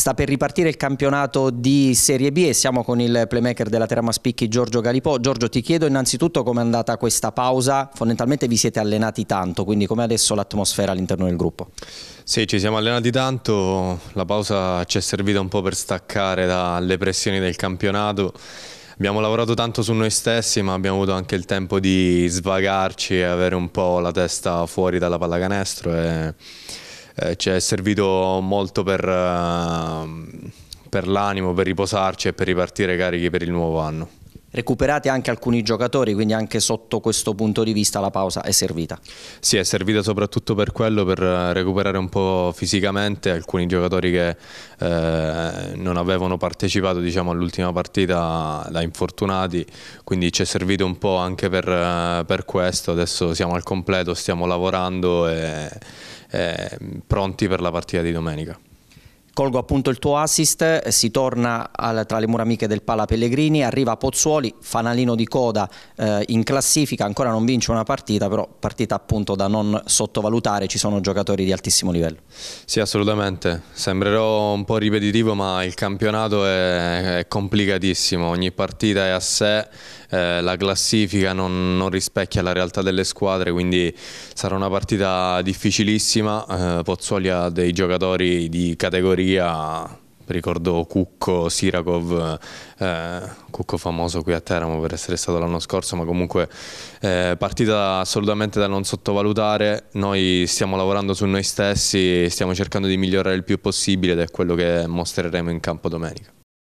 Sta per ripartire il campionato di Serie B e siamo con il playmaker della Terama Spicchi Giorgio Galipò. Giorgio ti chiedo innanzitutto come è andata questa pausa, fondamentalmente vi siete allenati tanto, quindi com'è adesso l'atmosfera all'interno del gruppo? Sì, ci siamo allenati tanto, la pausa ci è servita un po' per staccare dalle pressioni del campionato abbiamo lavorato tanto su noi stessi ma abbiamo avuto anche il tempo di svagarci e avere un po' la testa fuori dalla pallacanestro e eh, ci è servito molto per, eh, per l'animo, per riposarci e per ripartire carichi per il nuovo anno recuperati anche alcuni giocatori, quindi anche sotto questo punto di vista la pausa è servita. Sì, è servita soprattutto per quello, per eh, recuperare un po' fisicamente alcuni giocatori che eh, non avevano partecipato diciamo, all'ultima partita da infortunati, quindi ci è servito un po' anche per, eh, per questo, adesso siamo al completo, stiamo lavorando e, e eh, pronti per la partita di domenica. Colgo appunto il tuo assist, si torna al, tra le mura amiche del Pala Pellegrini, arriva Pozzuoli, fanalino di coda eh, in classifica, ancora non vince una partita, però partita appunto da non sottovalutare, ci sono giocatori di altissimo livello. Sì assolutamente, sembrerò un po' ripetitivo ma il campionato è, è complicatissimo, ogni partita è a sé, eh, la classifica non, non, rispecchia la realtà delle squadre, quindi sarà una partita difficilissima, eh, Pozzuoli ha dei giocatori di categoria categoria ricordo Cucco, Siragov, eh, Cucco famoso qui a Teramo per essere stato l'anno scorso, ma comunque eh, partita assolutamente da non sottovalutare, noi stiamo lavorando su noi stessi, stiamo cercando di migliorare il più possibile ed è quello che mostreremo in campo domenica.